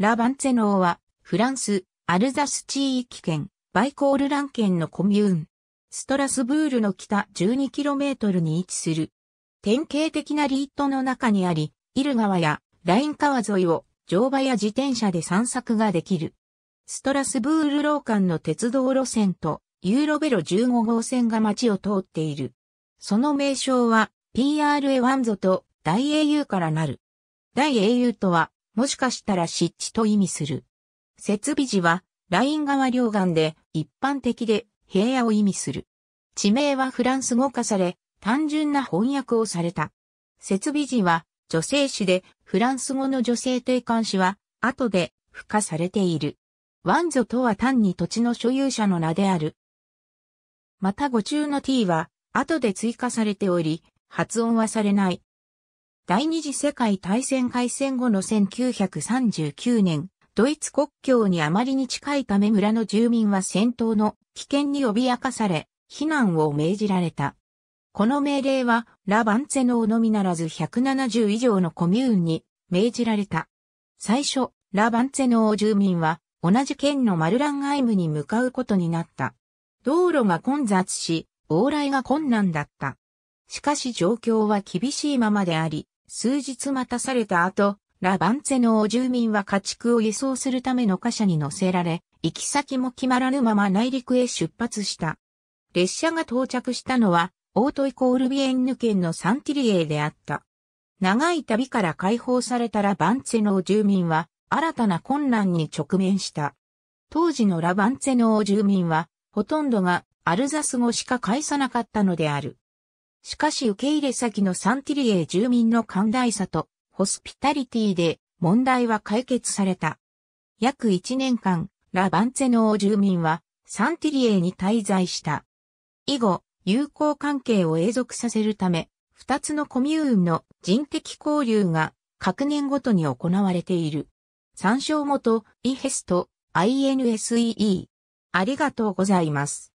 ラ・バンツェノーは、フランス、アルザス地域圏、バイコールラン県のコミューン。ストラスブールの北 12km に位置する。典型的なリートの中にあり、イル川やライン川沿いを乗馬や自転車で散策ができる。ストラスブール老間の鉄道路線とユーロベロ15号線が街を通っている。その名称は PRA1 ゾと大英雄からなる。大英雄とはもしかしたら湿地と意味する。設備時は、ライン側両岸で、一般的で、平野を意味する。地名はフランス語化され、単純な翻訳をされた。設備時は、女性詞で、フランス語の女性定冠詞は、後で、付加されている。ワンゾとは単に土地の所有者の名である。また語中の t は、後で追加されており、発音はされない。第二次世界大戦開戦後の1939年、ドイツ国境にあまりに近いため村の住民は戦闘の危険に脅かされ、避難を命じられた。この命令は、ラ・バンツェノーのみならず170以上のコミューンに命じられた。最初、ラ・バンツェノー住民は、同じ県のマルランアイムに向かうことになった。道路が混雑し、往来が困難だった。しかし状況は厳しいままであり、数日待たされた後、ラバンツェの住民は家畜を輸送するための貨車に乗せられ、行き先も決まらぬまま内陸へ出発した。列車が到着したのは、オートイコールビエンヌ県のサンティリエであった。長い旅から解放されたラバンツェの住民は、新たな困難に直面した。当時のラバンツェの住民は、ほとんどがアルザス語しか返さなかったのである。しかし受け入れ先のサンティリエ住民の寛大さとホスピタリティで問題は解決された。約1年間、ラバンツェノー住民はサンティリエに滞在した。以後、友好関係を永続させるため、二つのコミューンの人的交流が各年ごとに行われている。参照元、イヘスト、INSEE。ありがとうございます。